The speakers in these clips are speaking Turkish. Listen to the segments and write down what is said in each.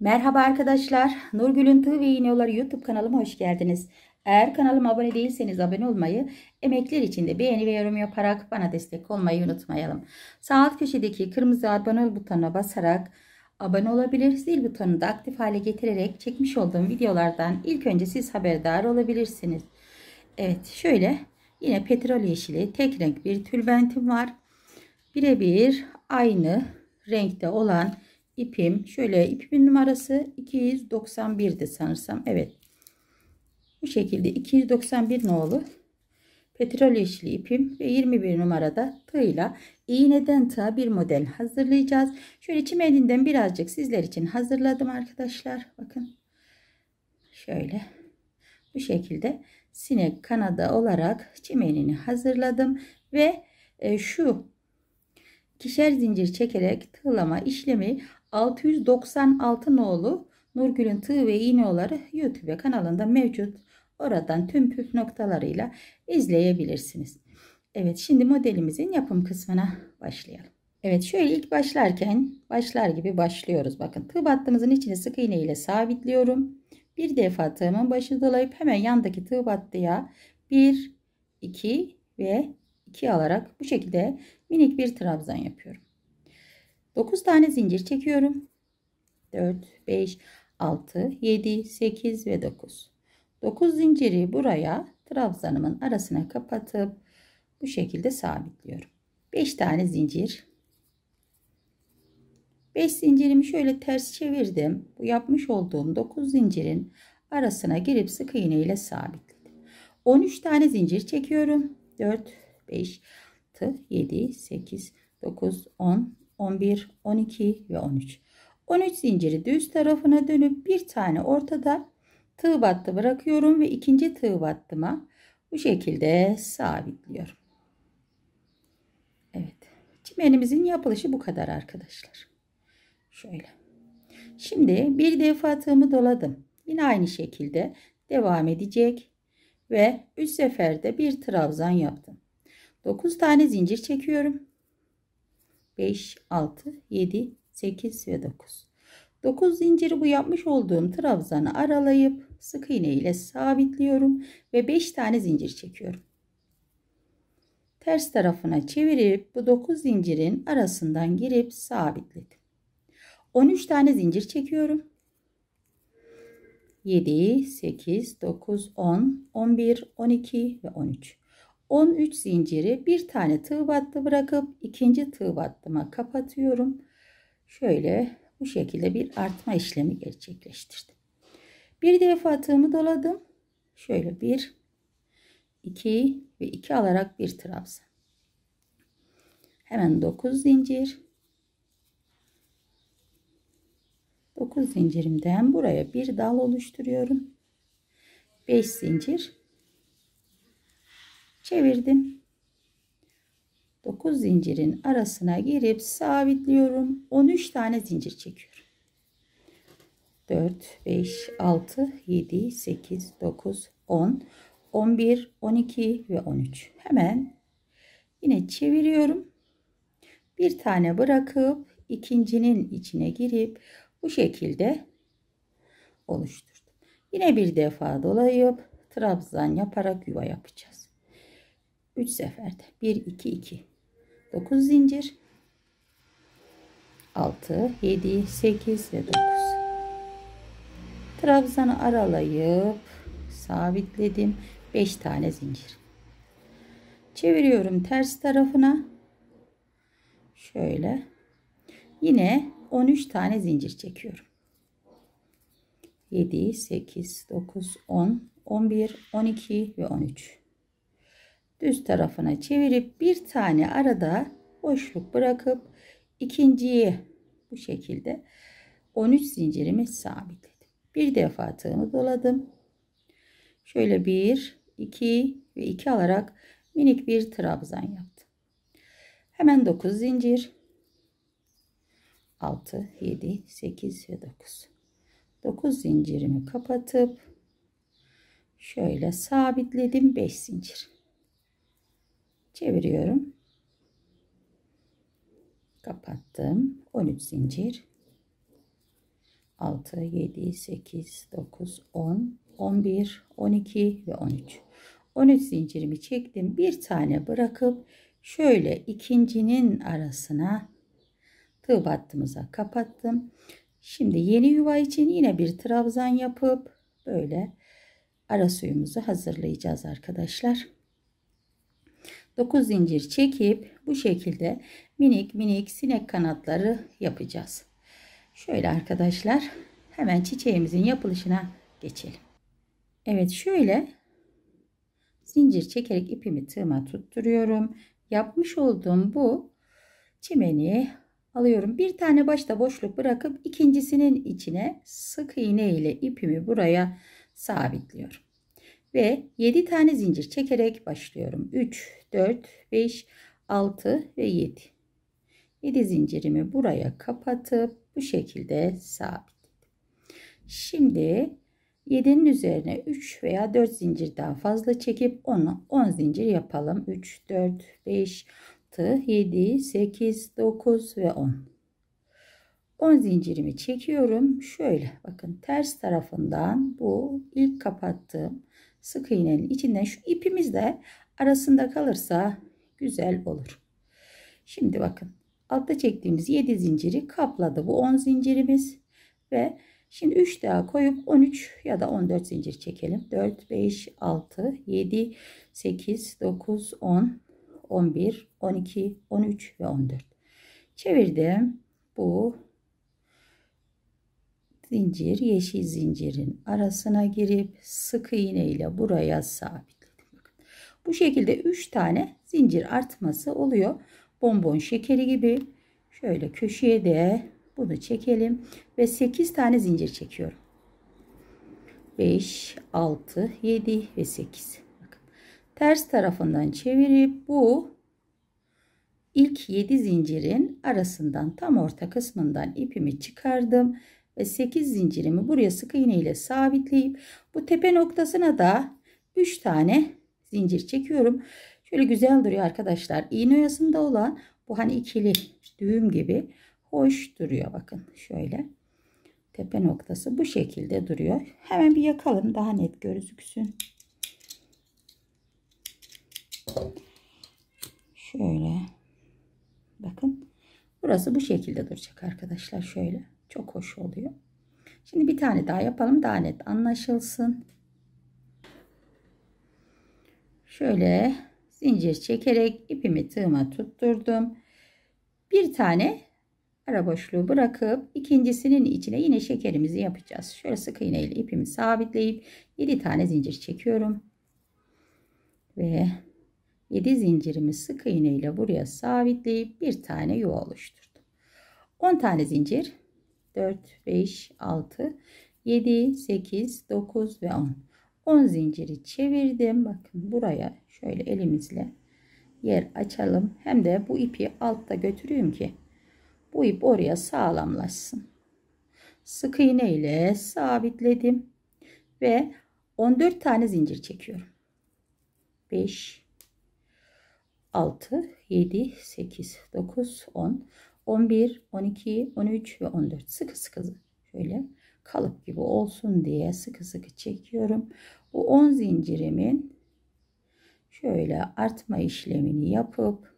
Merhaba arkadaşlar. Nurgül'ün Tığ ve İğneoları YouTube kanalıma hoş geldiniz. Eğer kanalıma abone değilseniz abone olmayı, emekler için de beğeni ve yorum yaparak bana destek olmayı unutmayalım. Sağ alt köşedeki kırmızı abone ol butonuna basarak abone olabilir, zil butonunu da aktif hale getirerek çekmiş olduğum videolardan ilk önce siz haberdar olabilirsiniz. Evet şöyle yine petrol yeşili tek renk bir tülbentim var. Birebir aynı renkte olan ipim şöyle ipimin numarası 291'di sanırsam evet bu şekilde 291 nolu petrol yeşili ipim ve 21 numarada tığla iğneden tığ bir model hazırlayacağız şöyle çimeninden birazcık sizler için hazırladım arkadaşlar bakın şöyle bu şekilde sinek kanada olarak çimenini hazırladım ve e, şu ikişer zincir çekerek tığlama işlemi 696 nolu Nurgül'ün tığ ve iğneoları YouTube kanalında mevcut. Oradan tüm püf noktalarıyla izleyebilirsiniz. Evet şimdi modelimizin yapım kısmına başlayalım. Evet şöyle ilk başlarken başlar gibi başlıyoruz. Bakın tığ battığımızın içine sık iğne ile sabitliyorum. Bir defa tığımın başı dolayıp hemen yandaki tığ battıya 1, 2 ve 2 alarak bu şekilde minik bir trabzan yapıyorum. 9 tane zincir çekiyorum. 4, 5, 6, 7, 8 ve 9. 9 zinciri buraya trabzanımın arasına kapatıp bu şekilde sabitliyorum. 5 tane zincir. 5 zincirimi şöyle ters çevirdim. Bu yapmış olduğum 9 zincirin arasına girip sık iğne ile sabitledim. 13 tane zincir çekiyorum. 4, 5, 6, 7, 8, 9, 10, 11, 12 ve 13. 13 zinciri düz tarafına dönüp bir tane ortada tığ battı bırakıyorum ve ikinci tığ battıma bu şekilde sabitliyorum. Evet. Çimenimizin yapılışı bu kadar arkadaşlar. Şöyle. Şimdi bir defa tığımı doladım. Yine aynı şekilde devam edecek ve 3 seferde bir trabzan yaptım. 9 tane zincir çekiyorum. 5, 6, 7, 8 ve 9. 9 zinciri bu yapmış olduğum trabzanı aralayıp sık iğne ile sabitliyorum ve 5 tane zincir çekiyorum. Ters tarafına çevirip bu 9 zincirin arasından girip sabitledim. 13 tane zincir çekiyorum. 7, 8, 9, 10, 11, 12 ve 13. 13 zinciri bir tane tığ battı bırakıp ikinci tığ battıma kapatıyorum. Şöyle bu şekilde bir artma işlemi gerçekleştirdim. Bir defa tığımı doladım. Şöyle bir, iki ve iki alarak bir trabzan. Hemen 9 zincir. 9 zincirimden buraya bir dal oluşturuyorum. 5 zincir çevirdim 9 zincirin arasına girip sabitliyorum 13 tane zincir çekiyorum 4 5 6 7 8 9 10 11 12 ve 13 hemen yine çeviriyorum bir tane bırakıp ikincinin içine girip bu şekilde oluşturdum. Yine bir defa dolayıp trabzan yaparak yuva yapacağız. 3 seferde 1 2 2 9 zincir 6 7 8 ve 9 trabzanı aralayıp sabitledim 5 tane zincir çeviriyorum ters tarafına şöyle yine 13 tane zincir çekiyorum 7 8 9 10 11 12 ve 13 düz tarafına çevirip bir tane arada boşluk bırakıp ikinciyi bu şekilde 13 zincirimi sabitledim. Bir defa tığımı doladım. Şöyle 1, 2 ve 2 alarak minik bir trabzan yaptım. Hemen 9 zincir. 6, 7, 8 ve 9. 9 zincirimi kapatıp şöyle sabitledim 5 zincir çeviriyorum. Kapattım. 13 zincir. 6, 7, 8, 9, 10, 11, 12 ve 13. 13 zincirimi çektim. Bir tane bırakıp şöyle ikincinin arasına tığ battığımıza kapattım. Şimdi yeni yuva için yine bir trabzan yapıp böyle ara suyumuzu hazırlayacağız arkadaşlar. 9 zincir çekip bu şekilde minik minik sinek kanatları yapacağız. Şöyle arkadaşlar hemen çiçeğimizin yapılışına geçelim. Evet şöyle zincir çekerek ipimi tığıma tutturuyorum. Yapmış olduğum bu çimeni alıyorum. Bir tane başta boşluk bırakıp ikincisinin içine sık iğne ile ipimi buraya sabitliyorum ve 7 tane zincir çekerek başlıyorum. 3, 4, 5, 6 ve 7. 7 zincirimi buraya kapatıp bu şekilde sabitledim. Şimdi 7'nin üzerine 3 veya 4 zincir daha fazla çekip onu 10 zincir yapalım. 3, 4, 5, 6, 7, 8, 9 ve 10. 10 zincirimi çekiyorum. Şöyle bakın ters tarafından bu ilk kapattığım sık iğnenin içinden şu ipimiz de arasında kalırsa güzel olur. Şimdi bakın altta çektiğimiz 7 zinciri kapladı bu 10 zincirimiz ve şimdi 3 daha koyup 13 ya da 14 zincir çekelim. 4 5 6 7 8 9 10 11 12 13 ve 14 çevirdim bu zincir yeşil zincirin arasına girip sık iğne ile buraya sabitledim. Bu şekilde 3 tane zincir artması oluyor. Bonbon şekeri gibi şöyle köşeye de bunu çekelim ve 8 tane zincir çekiyorum. 5, 6, 7 ve 8. Bakın. Ters tarafından çevirip bu ilk 7 zincirin arasından tam orta kısmından ipimi çıkardım ve 8 zincirimi buraya sık iğne ile sabitleyip bu tepe noktasına da 3 tane zincir çekiyorum. Şöyle güzel duruyor arkadaşlar. İğne oyasında olan bu hani ikili düğüm gibi hoş duruyor. Bakın şöyle tepe noktası bu şekilde duruyor. Hemen bir yakalım daha net gözüksün. Şöyle bakın burası bu şekilde duracak arkadaşlar şöyle. Çok hoş oluyor. Şimdi bir tane daha yapalım daha net anlaşılsın. Şöyle zincir çekerek ipimi tığıma tutturdum. Bir tane ara boşluğu bırakıp ikincisinin içine yine şekerimizi yapacağız. Şöyle sık iğne ile ipimi sabitleyip 7 tane zincir çekiyorum. Ve 7 zincirimi sık iğne ile buraya sabitleyip bir tane yuva oluşturdum. 10 tane zincir 4, 5, 6, 7, 8, 9 ve 10. 10 zinciri çevirdim. Bakın buraya şöyle elimizle yer açalım. Hem de bu ipi altta götüreyim ki bu ip oraya sağlamlaşsın. Sık iğne ile sabitledim. Ve 14 tane zincir çekiyorum. 5, 6, 7, 8, 9, 10. 11, 12, 13 ve 14 sıkı sıkı şöyle kalıp gibi olsun diye sıkı sıkı çekiyorum. Bu 10 zincirimin şöyle artma işlemini yapıp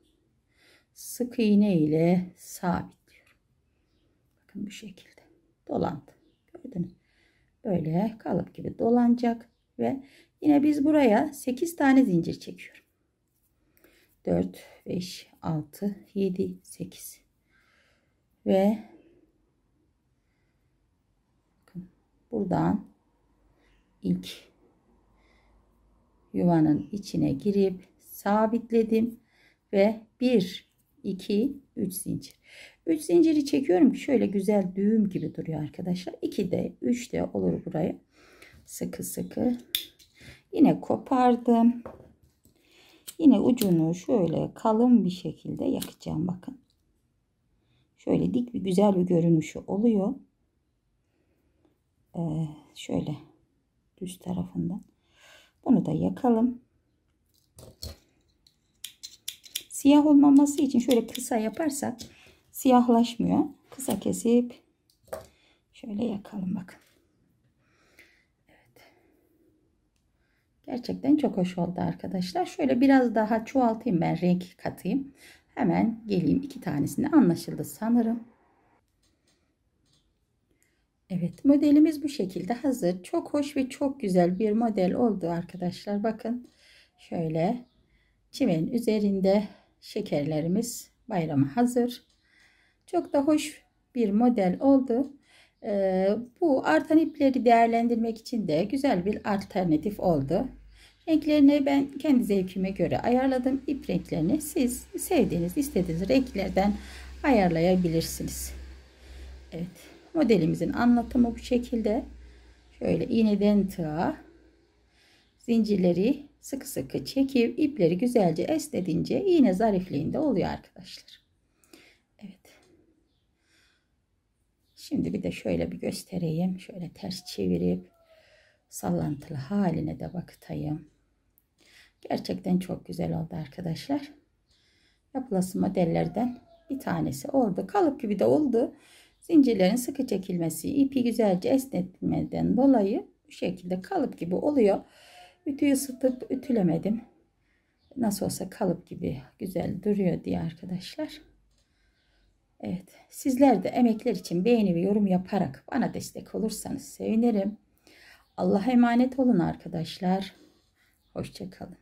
sık iğne ile sabitliyorum. Bakın bu şekilde dolandı. Gördünüz. Böyle kalıp gibi dolanacak ve yine biz buraya 8 tane zincir çekiyorum. 4, 5, 6, 7, 8 ve buradan ilk yuvanın içine girip sabitledim ve 1 2 3 zincir 3 zinciri çekiyorum ki şöyle güzel düğüm gibi duruyor arkadaşlar 2 de 3 de olur burayı sıkı sıkı yine kopardım yine ucunu şöyle kalın bir şekilde yakacağım bakın Şöyle dik bir güzel bir görünüşü oluyor. Ee, şöyle düz tarafından. Bunu da yakalım. Siyah olmaması için şöyle kısa yaparsak siyahlaşmıyor. Kısa kesip şöyle yakalım bakın. Gerçekten çok hoş oldu arkadaşlar. Şöyle biraz daha çoğaltayım ben renk katayım. Hemen geleyim. iki tanesini anlaşıldı sanırım. Evet modelimiz bu şekilde hazır. Çok hoş ve çok güzel bir model oldu arkadaşlar. Bakın şöyle çimenin üzerinde şekerlerimiz bayrama hazır. Çok da hoş bir model oldu. Ee, bu artan ipleri değerlendirmek için de güzel bir alternatif oldu. Renklerini ben kendi zevkime göre ayarladım. İp renklerini siz sevdiğiniz, istediğiniz renklerden ayarlayabilirsiniz. Evet. Modelimizin anlatımı bu şekilde. Şöyle iğneden tığa zincirleri sıkı sıkı çekip ipleri güzelce esnedince iğne zarifliğinde oluyor arkadaşlar. Evet. Şimdi bir de şöyle bir göstereyim. Şöyle ters çevirip sallantılı haline de bakıtayım. Gerçekten çok güzel oldu arkadaşlar. Yapılası modellerden bir tanesi oldu. Kalıp gibi de oldu. Zincirlerin sıkı çekilmesi, ipi güzelce esnetmeden dolayı bu şekilde kalıp gibi oluyor. Ütüyü ısıtıp ütülemedim. Nasıl olsa kalıp gibi güzel duruyor diye arkadaşlar. Evet, sizler de emekler için beğeni ve yorum yaparak bana destek olursanız sevinirim. Allah'a emanet olun arkadaşlar. Hoşçakalın.